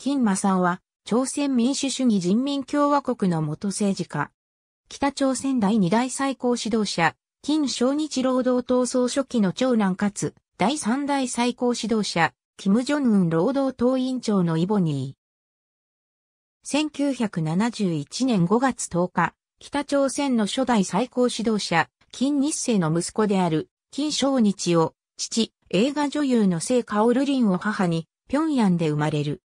金馬さんは、朝鮮民主主義人民共和国の元政治家。北朝鮮第二大最高指導者、金正日労働党総書記の長男かつ、第三代最高指導者、金正恩労働党委員長のイボニー。1971年5月10日、北朝鮮の初代最高指導者、金日成の息子である、金正日を、父、映画女優の聖カオルリンを母に、平壌で生まれる。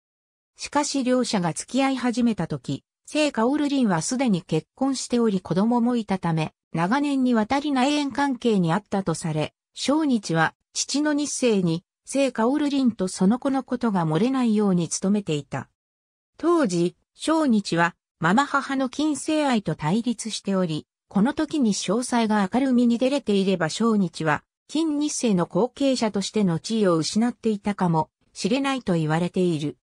しかし両者が付き合い始めた時、聖カオルリンはすでに結婚しており子供もいたため、長年にわたり内縁関係にあったとされ、小日は父の日生に聖カオルリンとその子のことが漏れないように努めていた。当時、小日はママ母の金星愛と対立しており、この時に詳細が明るみに出れていれば小日は、金日生の後継者としての地位を失っていたかもしれないと言われている。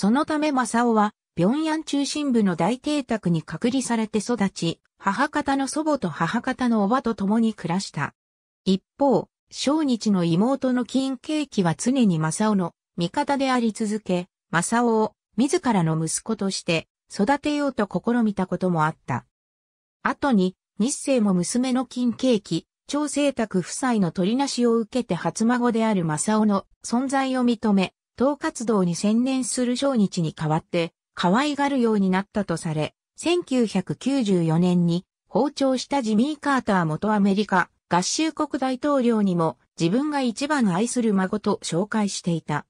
そのため正雄は、平壌中心部の大邸宅に隔離されて育ち、母方の祖母と母方の叔母と共に暮らした。一方、正日の妹の金景気は常に正雄の味方であり続け、正雄を自らの息子として育てようと試みたこともあった。後に、日清も娘の金景気、超生宅夫妻の取りなしを受けて初孫である正雄の存在を認め、党活動に専念する小日に代わって、可愛がるようになったとされ、1994年に訪朝したジミー・カーター元アメリカ合衆国大統領にも自分が一番愛する孫と紹介していた。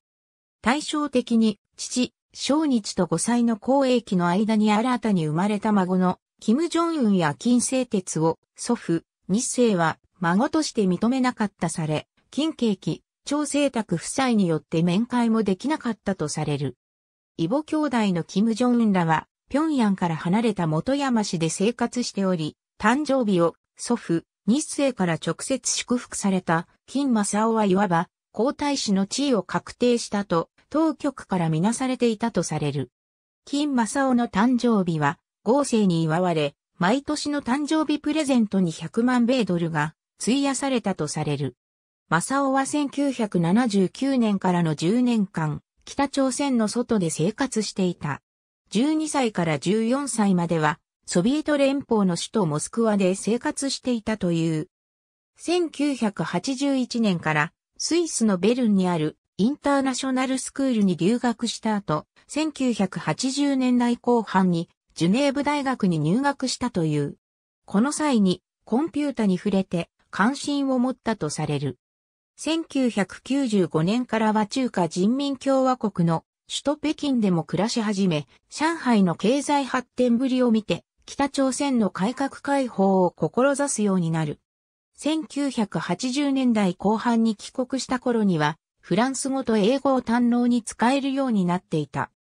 対照的に父、小日と5歳の公営期の間に新たに生まれた孫の金正恩や金製鉄を祖父、日世は孫として認めなかったされ、金景気、張聖卓夫妻によって面会もできなかったとされる。異母兄弟の金正恩らは、平壌から離れた元山市で生活しており、誕生日を祖父、日生から直接祝福された金正夫はいわば皇太子の地位を確定したと当局からみなされていたとされる。金正夫の誕生日は豪勢に祝われ、毎年の誕生日プレゼントに100万米ドルが費やされたとされる。正雄は1979年からの10年間、北朝鮮の外で生活していた。12歳から14歳までは、ソビエト連邦の首都モスクワで生活していたという。1981年からスイスのベルンにあるインターナショナルスクールに留学した後、1980年代後半にジュネーブ大学に入学したという。この際にコンピュータに触れて関心を持ったとされる。1995年からは中華人民共和国の首都北京でも暮らし始め、上海の経済発展ぶりを見て、北朝鮮の改革開放を志すようになる。1980年代後半に帰国した頃には、フランス語と英語を堪能に使えるようになっていた。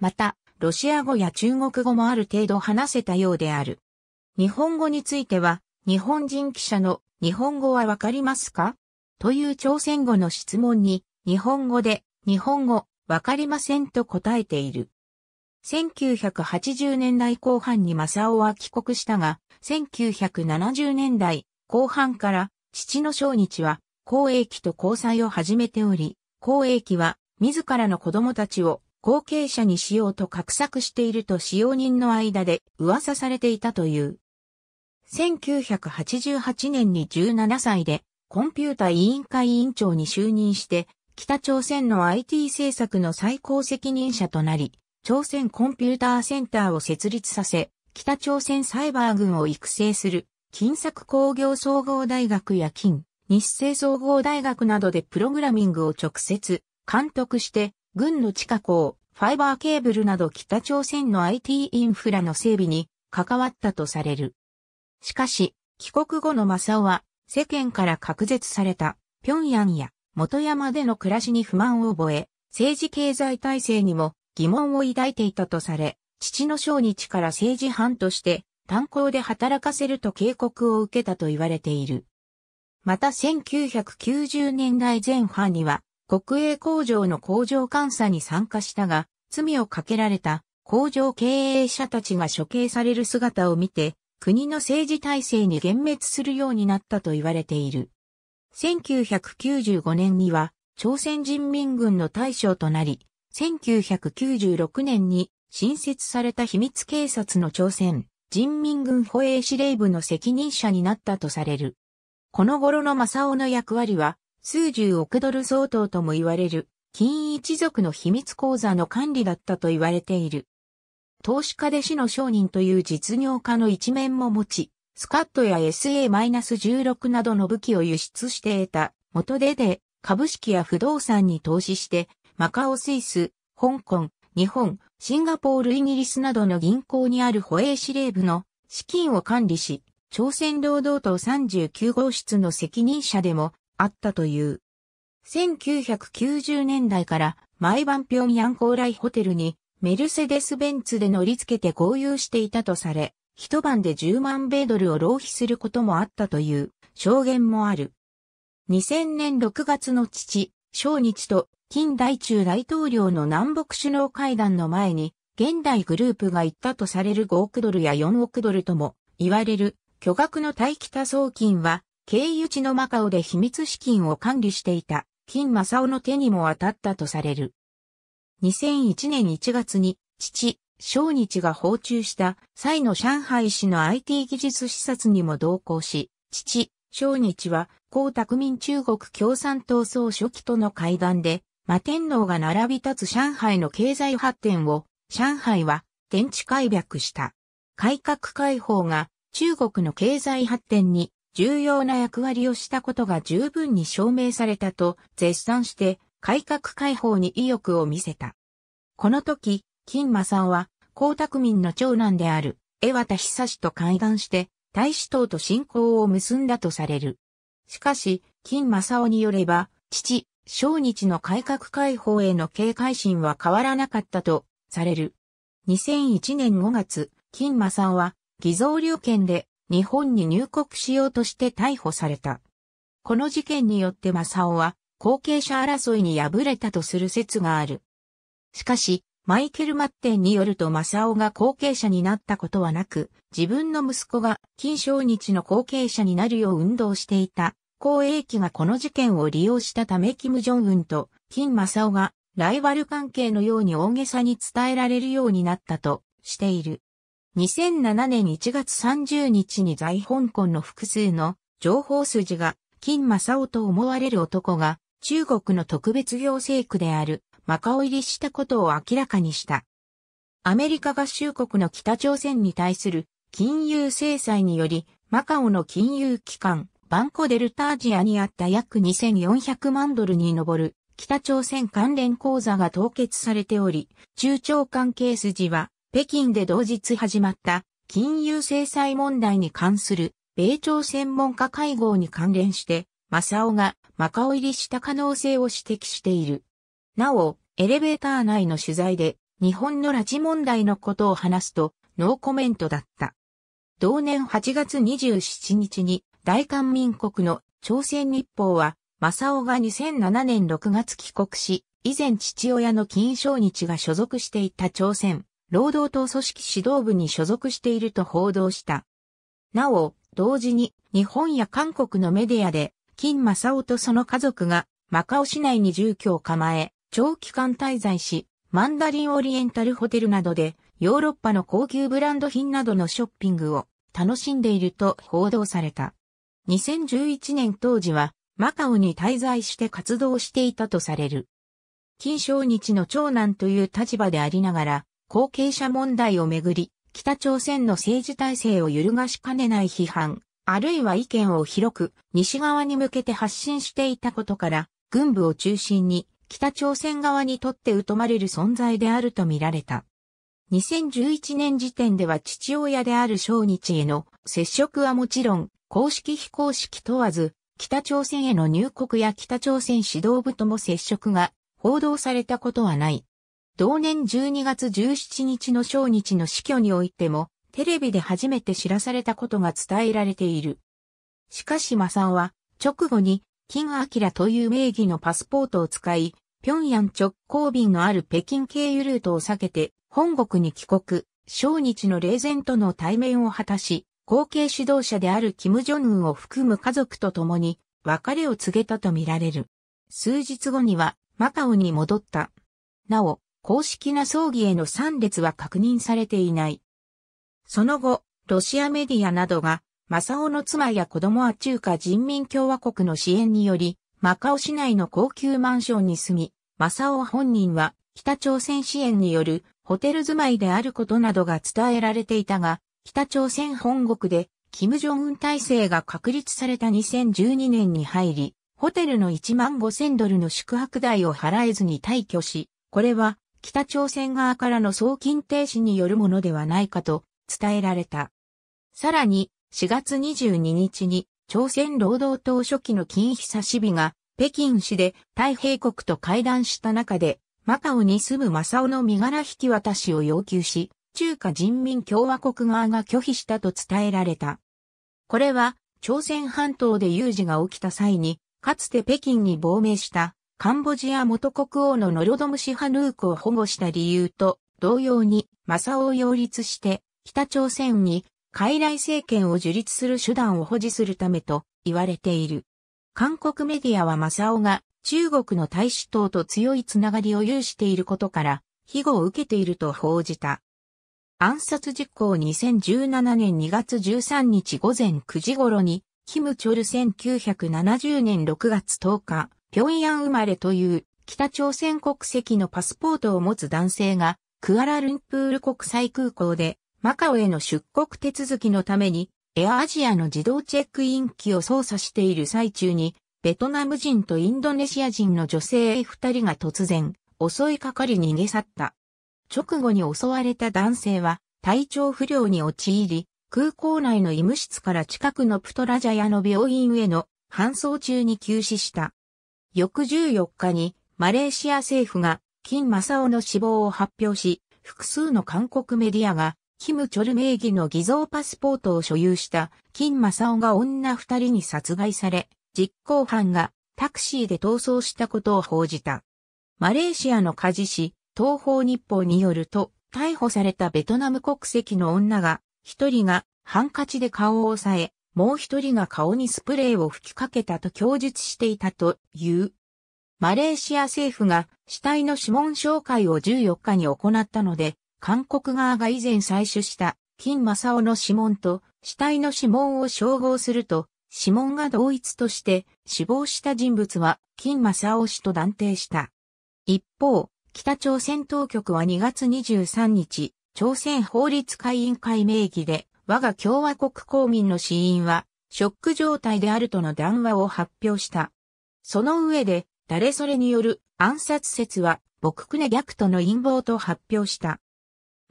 また、ロシア語や中国語もある程度話せたようである。日本語については、日本人記者の日本語はわかりますかという朝鮮語の質問に、日本語で、日本語、わかりませんと答えている。1980年代後半に正雄は帰国したが、1970年代後半から父の正日は公栄期と交際を始めており、公栄期は自らの子供たちを後継者にしようと画策していると使用人の間で噂されていたという。1988年に17歳でコンピュータ委員会委員長に就任して、北朝鮮の IT 政策の最高責任者となり、朝鮮コンピューターセンターを設立させ、北朝鮮サイバー軍を育成する、金作工業総合大学や金、日清総合大学などでプログラミングを直接監督して、軍の地下港、ファイバーケーブルなど北朝鮮の IT インフラの整備に関わったとされる。しかし、帰国後の正雄は世間から隔絶された、平壌や元山での暮らしに不満を覚え、政治経済体制にも疑問を抱いていたとされ、父の小日から政治犯として炭鉱で働かせると警告を受けたと言われている。また1990年代前半には国営工場の工場監査に参加したが、罪をかけられた工場経営者たちが処刑される姿を見て、国の政治体制に幻滅するようになったと言われている。1995年には朝鮮人民軍の大将となり、1996年に新設された秘密警察の朝鮮人民軍保衛司令部の責任者になったとされる。この頃の正雄の役割は数十億ドル相当とも言われる金一族の秘密口座の管理だったと言われている。投資家で死の商人という実業家の一面も持ち、スカットや SA-16 などの武器を輸出して得た元手で株式や不動産に投資して、マカオスイス、香港、日本、シンガポール、イギリスなどの銀行にある保衛司令部の資金を管理し、朝鮮労働党39号室の責任者でもあったという。1990年代から毎晩平壌高麗ホテルにメルセデス・ベンツで乗り付けて豪遊していたとされ、一晩で10万米ドルを浪費することもあったという証言もある。2000年6月の父、小日と近代中大統領の南北首脳会談の前に、現代グループが行ったとされる5億ドルや4億ドルとも言われる巨額の大北送金は、経由地のマカオで秘密資金を管理していた金正夫の手にも当たったとされる。2001年1月に父、小日が訪中した際の上海市の IT 技術視察にも同行し、父、小日は、江沢民中国共産党総書記との会談で、摩天皇が並び立つ上海の経済発展を、上海は、天地開闢した。改革開放が、中国の経済発展に重要な役割をしたことが十分に証明されたと絶賛して改革開放に意欲を見せた。この時、金馬さんは、江沢民の長男である、江渡久氏と会談して、大使党と信仰を結んだとされる。しかし、金正雄によれば、父、小日の改革開放への警戒心は変わらなかったと、される。2001年5月、金馬さんは、偽造流券で日本に入国しようとして逮捕された。この事件によって正雄は、後継者争いに敗れたとする説がある。しかし、マイケル・マッテンによるとマサオが後継者になったことはなく、自分の息子が金正日の後継者になるよう運動していた、後英機がこの事件を利用したためキム・ジョンウンと金正オがライバル関係のように大げさに伝えられるようになったとしている。2007年1月30日に在香港の複数の情報筋が金正夫と思われる男が中国の特別行政区であるマカオ入りしたことを明らかにした。アメリカ合衆国の北朝鮮に対する金融制裁により、マカオの金融機関、バンコデルタージアにあった約2400万ドルに上る北朝鮮関連口座が凍結されており、中朝関係筋は北京で同日始まった金融制裁問題に関する米朝専門家会合に関連して、マサオがマカオ入りした可能性を指摘している。なお、エレベーター内の取材で、日本の拉致問題のことを話すと、ノーコメントだった。同年8月27日に、大韓民国の朝鮮日報は、正雄が2007年6月帰国し、以前父親の金正日が所属していた朝鮮、労働党組織指導部に所属していると報道した。なお、同時に日本や韓国のメディアで金正夫とその家族がマカオ市内に住居を構え、長期間滞在し、マンダリンオリエンタルホテルなどでヨーロッパの高級ブランド品などのショッピングを楽しんでいると報道された。2011年当時はマカオに滞在して活動していたとされる。金正日の長男という立場でありながら、後継者問題をめぐり、北朝鮮の政治体制を揺るがしかねない批判、あるいは意見を広く西側に向けて発信していたことから、軍部を中心に北朝鮮側にとって疎まれる存在であると見られた。2011年時点では父親である小日への接触はもちろん、公式非公式問わず、北朝鮮への入国や北朝鮮指導部とも接触が報道されたことはない。同年12月17日の小日の死去においても、テレビで初めて知らされたことが伝えられている。しかしマサオは、直後に、金明という名義のパスポートを使い、平壌直行便のある北京経由ルートを避けて、本国に帰国、小日の霊前との対面を果たし、後継指導者である金正恩を含む家族と共に、別れを告げたとみられる。数日後には、マカオに戻った。なお、公式な葬儀への参列は確認されていない。その後、ロシアメディアなどが、サ雄の妻や子供は中華人民共和国の支援により、マカオ市内の高級マンションに住み、正雄本人は北朝鮮支援によるホテル住まいであることなどが伝えられていたが、北朝鮮本国で、金正恩体制が確立された2012年に入り、ホテルの1万5000ドルの宿泊代を払えずに退去し、これは北朝鮮側からの送金停止によるものではないかと伝えられた。さらに、4月22日に、朝鮮労働党初期の金久し日が、北京市で太平国と会談した中で、マカオに住む正雄の身柄引き渡しを要求し、中華人民共和国側が拒否したと伝えられた。これは、朝鮮半島で有事が起きた際に、かつて北京に亡命した、カンボジア元国王のノロドムシハヌークを保護した理由と、同様に、正雄を擁立して、北朝鮮に傀儡政権を樹立する手段を保持するためと言われている。韓国メディアはマサオが中国の大使党と強いつながりを有していることから、庇護を受けていると報じた。暗殺実行2017年2月13日午前9時頃に、キム・チョル1970年6月10日、平壌生まれという北朝鮮国籍のパスポートを持つ男性が、クアラルンプール国際空港でマカオへの出国手続きのために、エアアジアの自動チェックイン機を操作している最中に、ベトナム人とインドネシア人の女性二人が突然、襲いかかり逃げ去った。直後に襲われた男性は、体調不良に陥り、空港内の医務室から近くのプトラジャヤの病院への搬送中に急死した。翌14日に、マレーシア政府が、金正雄の死亡を発表し、複数の韓国メディアが、キム・チョル名義の偽造パスポートを所有した金正夫が女二人に殺害され、実行犯がタクシーで逃走したことを報じた。マレーシアの家事誌、東方日報によると、逮捕されたベトナム国籍の女が、一人がハンカチで顔を押さえ、もう一人が顔にスプレーを吹きかけたと供述していたという。マレーシア政府が死体の指紋照会を14日に行ったので、韓国側が以前採取した金正夫の指紋と死体の指紋を照合すると、指紋が同一として死亡した人物は金正夫氏と断定した。一方、北朝鮮当局は2月23日、朝鮮法律会員会名義で、我が共和国公民の死因は、ショック状態であるとの談話を発表した。その上で、誰それによる暗殺説は、僕クね逆との陰謀と発表した。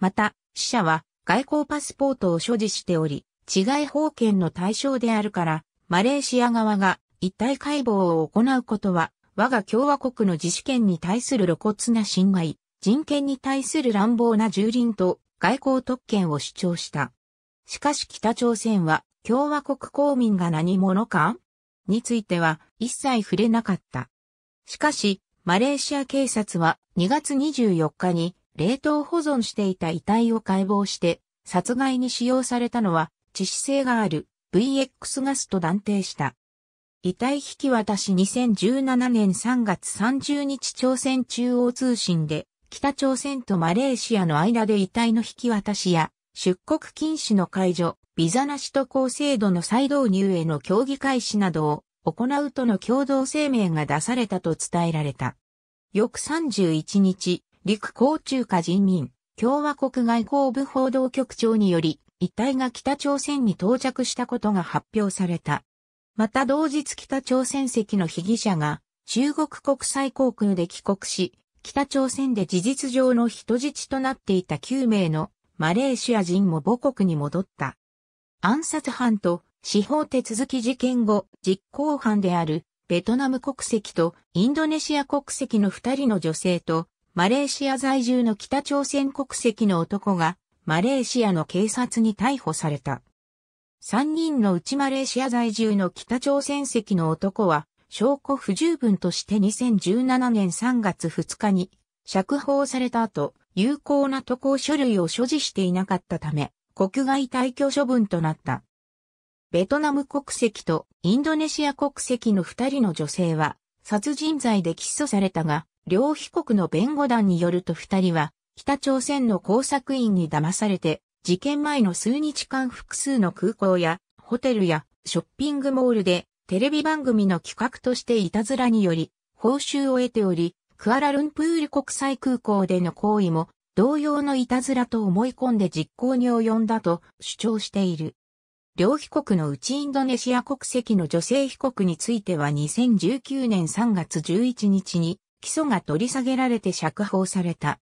また、死者は外交パスポートを所持しており、治外法権の対象であるから、マレーシア側が一体解剖を行うことは、我が共和国の自主権に対する露骨な侵害、人権に対する乱暴な蹂躙と外交特権を主張した。しかし北朝鮮は共和国公民が何者かについては一切触れなかった。しかし、マレーシア警察は2月24日に冷凍保存していた遺体を解剖して、殺害に使用されたのは致死性がある VX ガスと断定した。遺体引き渡し2017年3月30日朝鮮中央通信で北朝鮮とマレーシアの間で遺体の引き渡しや出国禁止の解除、ビザなし渡航制度の再導入への協議開始などを行うとの共同声明が出されたと伝えられた。翌31日、陸港中華人民共和国外交部報道局長により、遺体が北朝鮮に到着したことが発表された。また同日北朝鮮籍の被疑者が中国国際航空で帰国し、北朝鮮で事実上の人質となっていた9名のマレーシア人も母国に戻った。暗殺犯と司法手続き事件後、実行犯であるベトナム国籍とインドネシア国籍の2人の女性とマレーシア在住の北朝鮮国籍の男が、マレーシアの警察に逮捕された。3人のうちマレーシア在住の北朝鮮籍の男は、証拠不十分として2017年3月2日に、釈放された後、有効な渡航書類を所持していなかったため、国外退去処分となった。ベトナム国籍とインドネシア国籍の2人の女性は、殺人罪で起訴されたが、両被告の弁護団によると二人は、北朝鮮の工作員に騙されて、事件前の数日間複数の空港や、ホテルや、ショッピングモールで、テレビ番組の企画としていたずらにより、報酬を得ており、クアラルンプール国際空港での行為も、同様のいたずらと思い込んで実行に及んだと主張している。両被告のうちインドネシア国籍の女性被告については2019年3月11日に起訴が取り下げられて釈放された。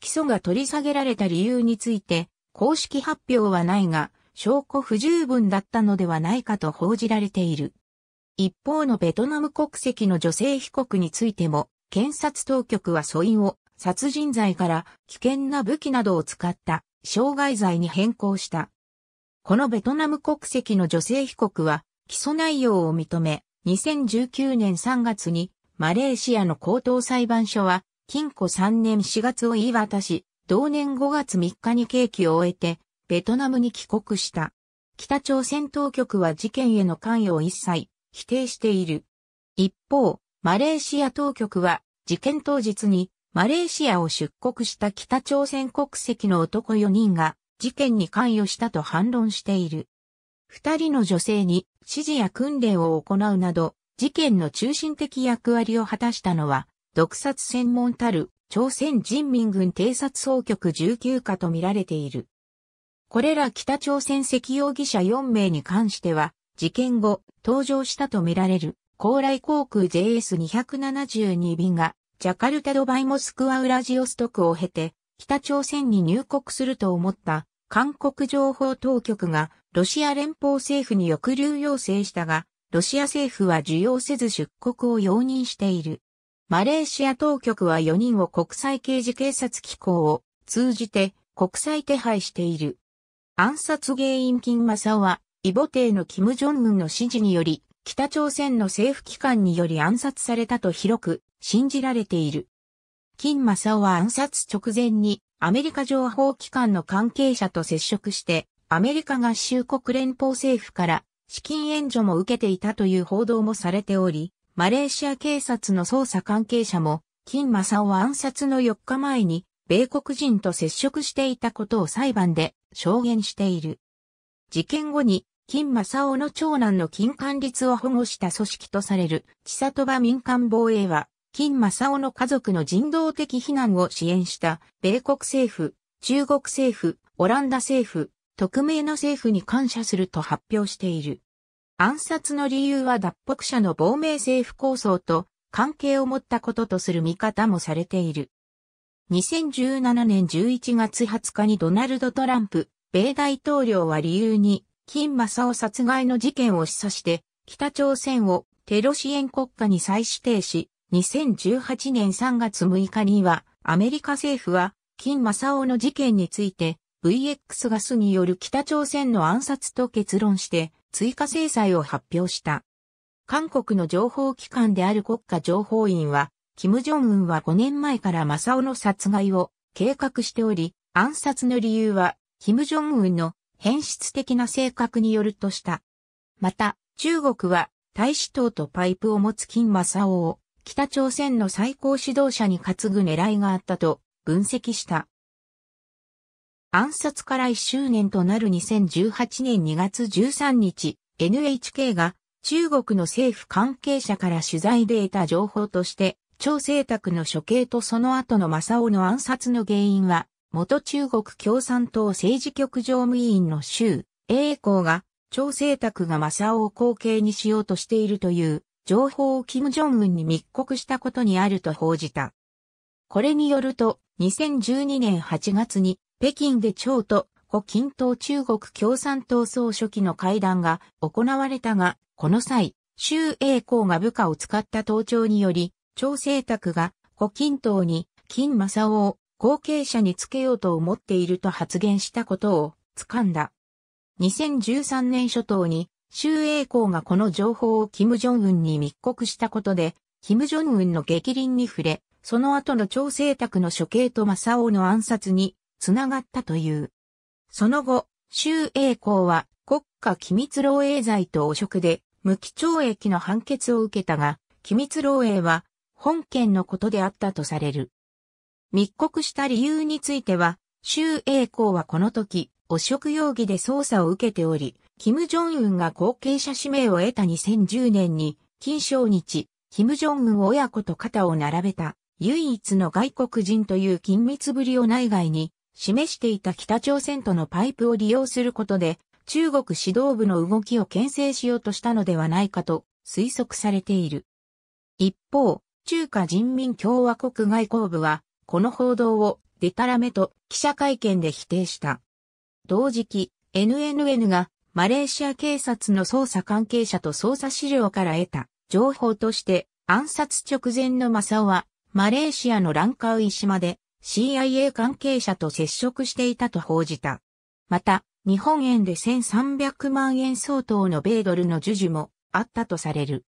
起訴が取り下げられた理由について、公式発表はないが、証拠不十分だったのではないかと報じられている。一方のベトナム国籍の女性被告についても、検察当局は訴因を殺人罪から危険な武器などを使った傷害罪に変更した。このベトナム国籍の女性被告は起訴内容を認め、2019年3月にマレーシアの高等裁判所は、禁錮3年4月を言い渡し、同年5月3日に刑期を終えて、ベトナムに帰国した。北朝鮮当局は事件への関与を一切否定している。一方、マレーシア当局は事件当日にマレーシアを出国した北朝鮮国籍の男4人が事件に関与したと反論している。二人の女性に指示や訓練を行うなど事件の中心的役割を果たしたのは、毒殺専門たる朝鮮人民軍偵察総局19課と見られている。これら北朝鮮籍容疑者4名に関しては、事件後、登場したとみられる、高麗航空 JS272 便が、ジャカルタドバイモスクワウラジオストクを経て、北朝鮮に入国すると思った韓国情報当局がロシア連邦政府に抑留要請したが、ロシア政府は受容せず出国を容認している。マレーシア当局は4人を国際刑事警察機構を通じて国際手配している。暗殺原因金正雄は、イボ帝の金正恩の指示により、北朝鮮の政府機関により暗殺されたと広く信じられている。金正雄は暗殺直前にアメリカ情報機関の関係者と接触して、アメリカ合衆国連邦政府から資金援助も受けていたという報道もされており、マレーシア警察の捜査関係者も、金正夫は暗殺の4日前に、米国人と接触していたことを裁判で証言している。事件後に、金正夫の長男の金管律を保護した組織とされる、千里場民間防衛は、金正夫の家族の人道的避難を支援した、米国政府、中国政府、オランダ政府、匿名の政府に感謝すると発表している。暗殺の理由は脱北者の亡命政府構想と関係を持ったこととする見方もされている。2017年11月20日にドナルド・トランプ、米大統領は理由に、金正夫殺害の事件を示唆して、北朝鮮をテロ支援国家に再指定し、2018年3月6日には、アメリカ政府は、金正夫の事件について、VX ガスによる北朝鮮の暗殺と結論して追加制裁を発表した。韓国の情報機関である国家情報院は、金正恩は5年前から正雄の殺害を計画しており、暗殺の理由は、金正恩の変質的な性格によるとした。また、中国は大使党とパイプを持つ金正オを北朝鮮の最高指導者に担ぐ狙いがあったと分析した。暗殺から1周年となる2018年2月13日、NHK が中国の政府関係者から取材で得た情報として、張政卓の処刑とその後の正雄の暗殺の原因は、元中国共産党政治局常務委員の周栄光が、張政卓が正雄を後継にしようとしているという情報を金正恩に密告したことにあると報じた。これによると、2012年8月に北京で張と胡錦涛中国共産党総書記の会談が行われたが、この際、周英光が部下を使った盗聴により、張政卓が胡錦涛に金正夫を後継者につけようと思っていると発言したことを掴んだ。2013年初頭に、周英光がこの情報を金正恩に密告したことで、金正恩の激凛に触れ、その後の朝政卓の処刑と正夫の暗殺につながったという。その後、周永光は国家機密漏洩罪と汚職で無期懲役の判決を受けたが、機密漏洩は本件のことであったとされる。密告した理由については、周永光はこの時、汚職容疑で捜査を受けており、金正恩が後継者指名を得た2010年に、金正日、金正恩親子と肩を並べた、唯一の外国人という緊密ぶりを内外に示していた北朝鮮とのパイプを利用することで、中国指導部の動きを牽制しようとしたのではないかと推測されている。一方、中華人民共和国外交部は、この報道をデタラメと記者会見で否定した。同時期、NNN がマレーシア警察の捜査関係者と捜査資料から得た情報として暗殺直前のマサオはマレーシアのランカウイ島で CIA 関係者と接触していたと報じた。また、日本円で1300万円相当の米ドルの授受もあったとされる。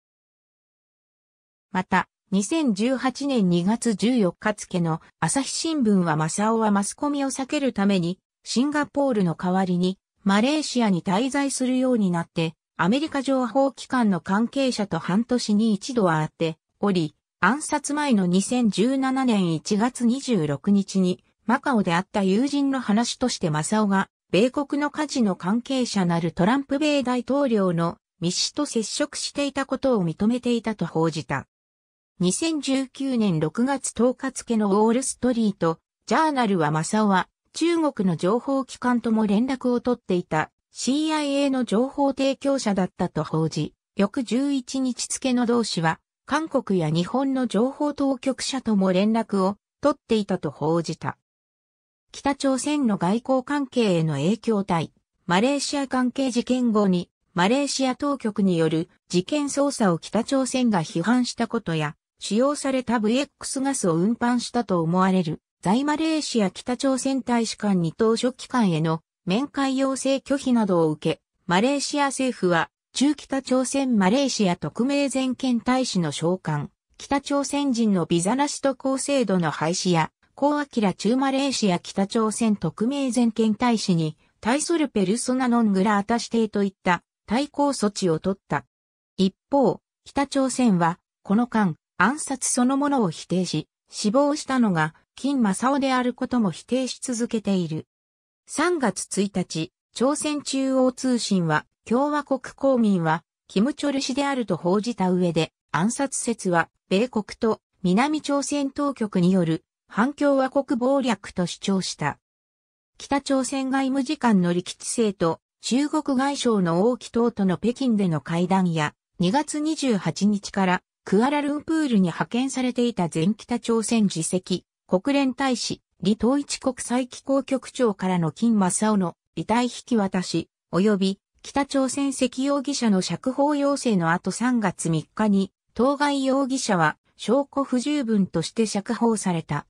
また、2018年2月14日付の朝日新聞は正雄はマスコミを避けるために、シンガポールの代わりにマレーシアに滞在するようになって、アメリカ情報機関の関係者と半年に一度は会っており、暗殺前の2017年1月26日に、マカオであった友人の話としてマサオが、米国のカジノ関係者なるトランプ米大統領の密使と接触していたことを認めていたと報じた。2019年6月10日付のウォールストリート、ジャーナルはマサオは、中国の情報機関とも連絡を取っていた CIA の情報提供者だったと報じ、翌11日付の同志は、韓国や日本の情報当局者とも連絡を取っていたと報じた。北朝鮮の外交関係への影響対、マレーシア関係事件後に、マレーシア当局による事件捜査を北朝鮮が批判したことや、使用された VX ガスを運搬したと思われる、在マレーシア北朝鮮大使館に当初機関への面会要請拒否などを受け、マレーシア政府は中北朝鮮マレーシア特命全権大使の召喚、北朝鮮人のビザなし渡航制度の廃止や、高明中マレーシア北朝鮮特命全権大使に対するペルソナノングラータ指定といった対抗措置を取った。一方、北朝鮮は、この間、暗殺そのものを否定し、死亡したのが金正夫であることも否定し続けている。3月1日、朝鮮中央通信は、共和国公民は、キム・チョル氏であると報じた上で、暗殺説は、米国と南朝鮮当局による反共和国暴略と主張した。北朝鮮外務次官の力地生と中国外相の王毅党との北京での会談や、2月28日からクアラルンプールに派遣されていた全北朝鮮自責、国連大使、李統一国際機構局長からの金正夫の遺体引き渡し、及び北朝鮮籍容疑者の釈放要請の後3月3日に、当該容疑者は証拠不十分として釈放された。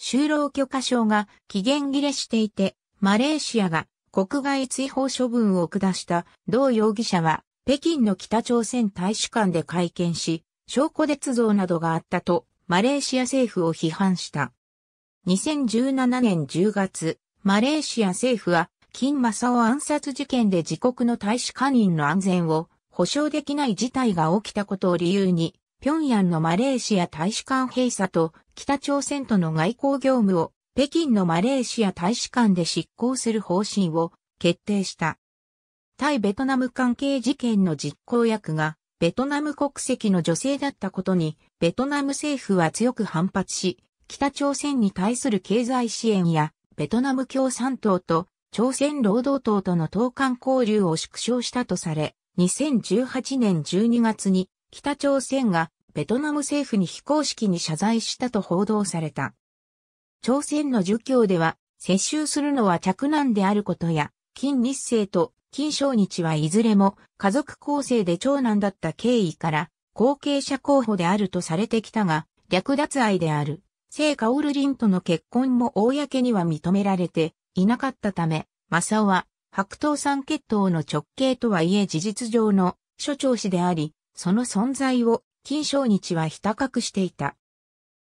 就労許可証が期限切れしていて、マレーシアが国外追放処分を下した同容疑者は、北京の北朝鮮大使館で会見し、証拠捏造などがあったと、マレーシア政府を批判した。2017年10月、マレーシア政府は金正夫暗殺事件で自国の大使官員の安全を保障できない事態が起きたことを理由に、平壌のマレーシア大使館閉鎖と北朝鮮との外交業務を北京のマレーシア大使館で執行する方針を決定した。対ベトナム関係事件の実行役がベトナム国籍の女性だったことにベトナム政府は強く反発し、北朝鮮に対する経済支援やベトナム共産党と朝鮮労働党との党間交流を縮小したとされ、2018年12月に北朝鮮がベトナム政府に非公式に謝罪したと報道された。朝鮮の儒教では、接収するのは着難であることや、金日成と金正日はいずれも家族構成で長男だった経緯から、後継者候補であるとされてきたが、略奪愛である、聖カオルリンとの結婚も公には認められて、いなかったため、正雄は白頭山血統の直系とはいえ事実上の所長氏であり、その存在を金正日はひた隠していた。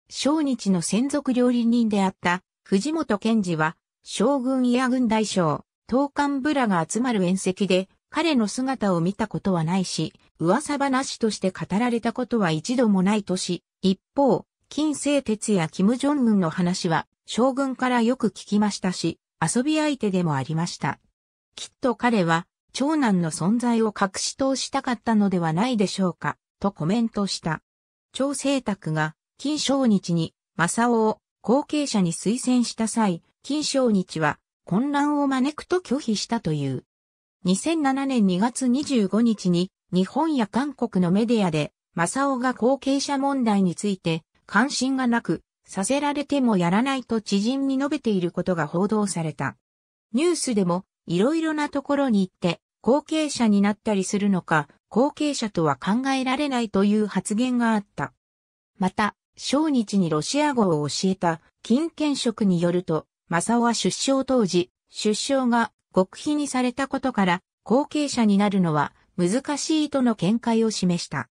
正日の専属料理人であった藤本賢治は将軍や軍大将、東官部らが集まる宴席で彼の姿を見たことはないし、噂話として語られたことは一度もないとし、一方、金正哲や金正恩の話は将軍からよく聞きましたし、遊び相手でもありました。きっと彼は、長男の存在を隠し通したかったのではないでしょうか、とコメントした。長生卓が、金正日に、正雄を後継者に推薦した際、金正日は混乱を招くと拒否したという。2007年2月25日に、日本や韓国のメディアで、正夫が後継者問題について関心がなく、させられてもやらないと知人に述べていることが報道された。ニュースでも、いろいろなところに行って、後継者になったりするのか、後継者とは考えられないという発言があった。また、小日にロシア語を教えた、金建職によると、正雄は出生当時、出生が極秘にされたことから、後継者になるのは難しいとの見解を示した。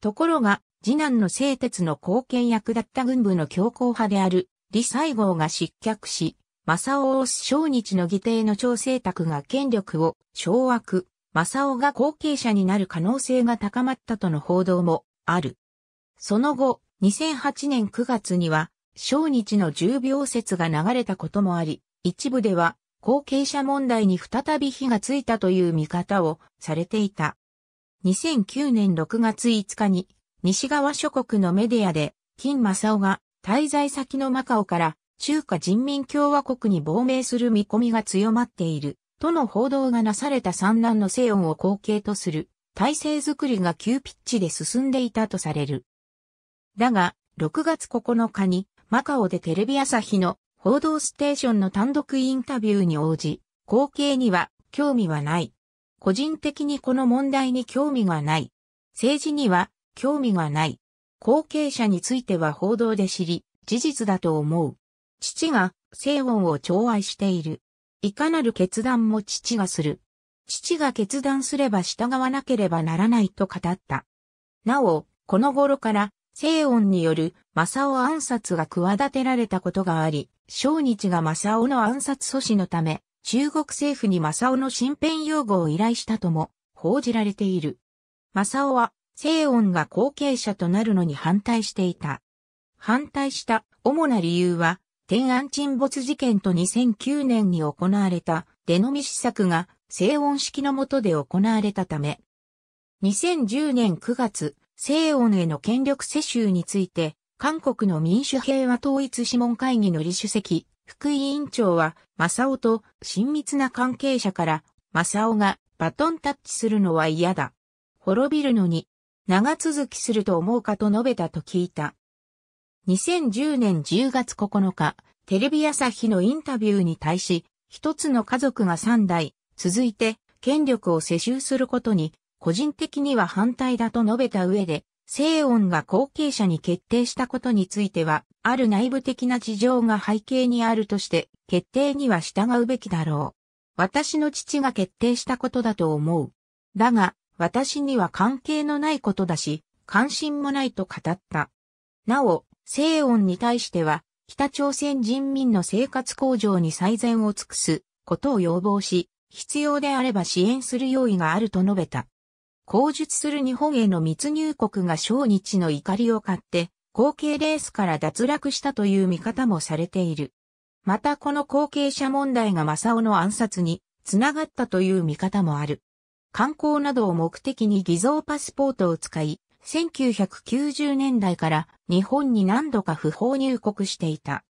ところが、次男の製鉄の後見役だった軍部の強硬派である李西郷が失脚し、正雄を小日の議定の調整宅が権力を掌握、正雄が後継者になる可能性が高まったとの報道もある。その後、2008年9月には、小日の重病説が流れたこともあり、一部では後継者問題に再び火がついたという見方をされていた。2009年6月5日に西側諸国のメディアで、金正男が滞在先のマカオから中華人民共和国に亡命する見込みが強まっている、との報道がなされた三男の西恩を後継とする、体制づくりが急ピッチで進んでいたとされる。だが、6月9日に、マカオでテレビ朝日の報道ステーションの単独インタビューに応じ、後継には興味はない。個人的にこの問題に興味がない。政治には興味がない。後継者については報道で知り、事実だと思う。父が、聖音を寵愛している。いかなる決断も父がする。父が決断すれば従わなければならないと語った。なお、この頃から、聖音による、正雄暗殺が企てられたことがあり、小日が正雄の暗殺阻止のため、中国政府に正雄の身辺擁護を依頼したとも、報じられている。正雄は、西音が後継者となるのに反対していた。反対した主な理由は、天安沈没事件と2009年に行われた出飲み施策が西音式の下で行われたため。2010年9月、西音への権力世襲について、韓国の民主平和統一諮問会議の理主席、福井委員長は、正雄と親密な関係者から、正雄がバトンタッチするのは嫌だ。滅びるのに長続きすると思うかと述べたと聞いた。2010年10月9日、テレビ朝日のインタビューに対し、一つの家族が3代、続いて、権力を世襲することに、個人的には反対だと述べた上で、西恩が後継者に決定したことについては、ある内部的な事情が背景にあるとして、決定には従うべきだろう。私の父が決定したことだと思う。だが、私には関係のないことだし、関心もないと語った。なお、西音に対しては、北朝鮮人民の生活向上に最善を尽くすことを要望し、必要であれば支援する用意があると述べた。口述する日本への密入国が小日の怒りを買って、後継レースから脱落したという見方もされている。またこの後継者問題が正雄の暗殺につながったという見方もある。観光などを目的に偽造パスポートを使い、1990年代から日本に何度か不法入国していた。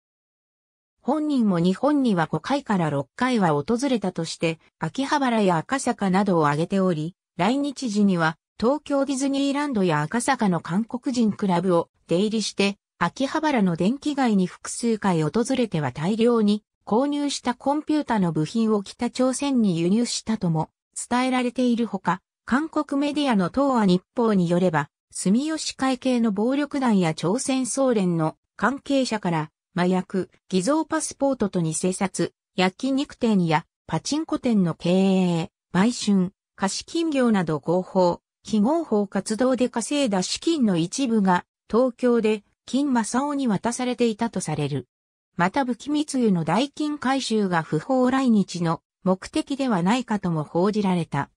本人も日本には5回から6回は訪れたとして、秋葉原や赤坂などを挙げており、来日時には東京ディズニーランドや赤坂の韓国人クラブを出入りして、秋葉原の電気街に複数回訪れては大量に購入したコンピュータの部品を北朝鮮に輸入したとも伝えられているほか、韓国メディアの東亜日報によれば、住吉会系の暴力団や朝鮮総連の関係者から麻薬、偽造パスポートと偽札、焼肉店やパチンコ店の経営、売春、貸金業など合法、非合法活動で稼いだ資金の一部が東京で金正雄に渡されていたとされる。また武器密輸の代金回収が不法来日の目的ではないかとも報じられた。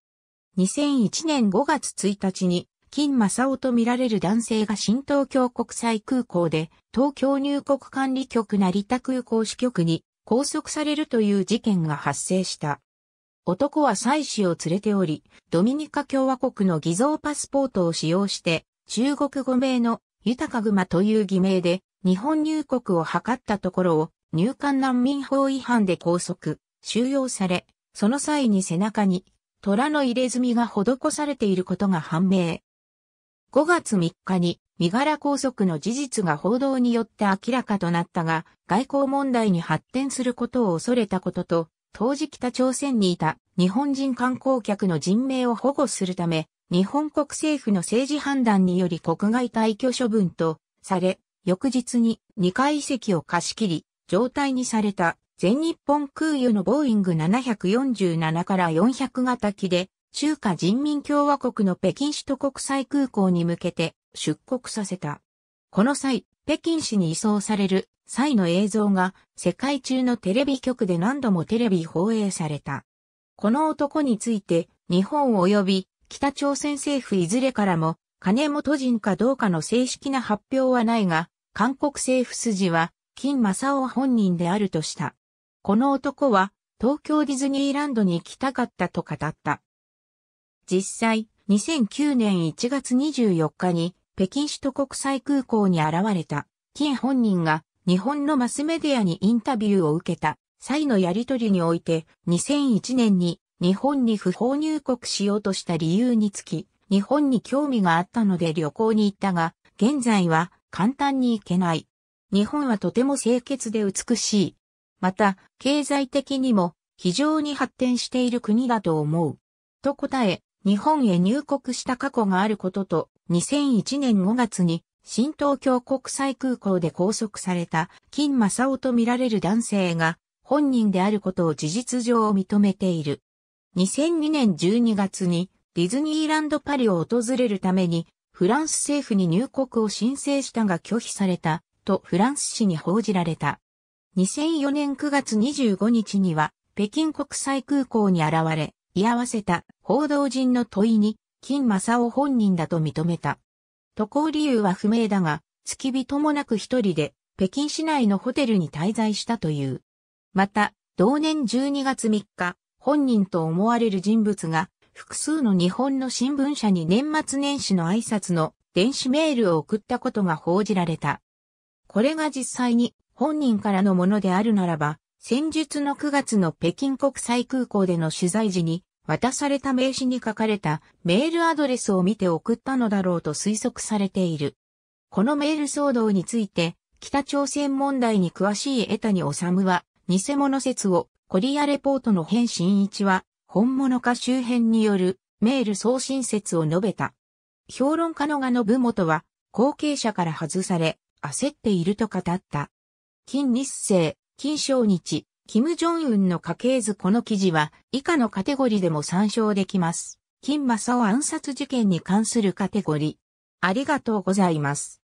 2001年5月1日に、金正夫と見られる男性が新東京国際空港で、東京入国管理局成田空港支局に拘束されるという事件が発生した。男は妻子を連れており、ドミニカ共和国の偽造パスポートを使用して、中国語名の豊熊という偽名で日本入国を図ったところを入管難民法違反で拘束。収容され、その際に背中に虎の入れ墨が施されていることが判明。5月3日に身柄拘束の事実が報道によって明らかとなったが、外交問題に発展することを恐れたことと、当時北朝鮮にいた日本人観光客の人命を保護するため、日本国政府の政治判断により国外退去処分とされ、翌日に2階跡を貸し切り、状態にされた全日本空輸のボーイング747から400型機で、中華人民共和国の北京市と国際空港に向けて出国させた。この際、北京市に移送される際の映像が世界中のテレビ局で何度もテレビ放映された。この男について、日本及び北朝鮮政府いずれからも、金本人かどうかの正式な発表はないが、韓国政府筋は、金正夫本人であるとした。この男は東京ディズニーランドに行きたかったと語った。実際、2009年1月24日に北京首都国際空港に現れた金本人が日本のマスメディアにインタビューを受けた際のやりとりにおいて2001年に日本に不法入国しようとした理由につき日本に興味があったので旅行に行ったが現在は簡単に行けない。日本はとても清潔で美しい。また、経済的にも非常に発展している国だと思う。と答え、日本へ入国した過去があることと、2001年5月に新東京国際空港で拘束された金正夫と見られる男性が本人であることを事実上認めている。2002年12月にディズニーランドパリを訪れるためにフランス政府に入国を申請したが拒否されたとフランス紙に報じられた。2004年9月25日には、北京国際空港に現れ、居合わせた報道陣の問いに、金正夫本人だと認めた。渡航理由は不明だが、付き人もなく一人で、北京市内のホテルに滞在したという。また、同年12月3日、本人と思われる人物が、複数の日本の新聞社に年末年始の挨拶の電子メールを送ったことが報じられた。これが実際に本人からのものであるならば、先日の9月の北京国際空港での取材時に、渡された名刺に書かれたメールアドレスを見て送ったのだろうと推測されている。このメール騒動について、北朝鮮問題に詳しい江谷治は、偽物説を、コリアレポートの編新一は、本物か周辺によるメール送信説を述べた。評論家の賀部元は、後継者から外され、焦っていると語った。金日成、金正日、金正恩の家系図この記事は以下のカテゴリでも参照できます。金正夫暗殺事件に関するカテゴリ。ありがとうございます。